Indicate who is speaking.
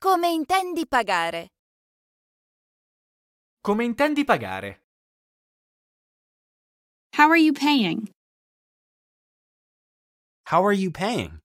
Speaker 1: Come intendi pagare? Come intendi pagare? How are you paying? How are you paying?